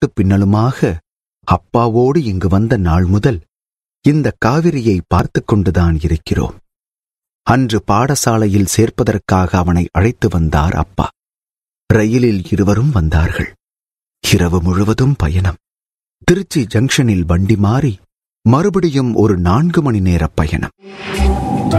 முன்னுக்கு பின்னலுமாக அப்பாவோடு இங்கு வந்த நாள் முதல் இந்த காவிரியை பார்த்து கொண்டுதான் இருக்கிறோம் அன்று பாடசாலையில் சேர்ப்பதற்காக அவனை அழைத்து வந்தார் அப்பா ரயிலில் இருவரும் வந்தார்கள் இரவு முழுவதும் பயணம் திருச்சி ஜங்ஷனில் வண்டி மாறி மறுபடியும் ஒரு நான்கு மணி நேர பயணம்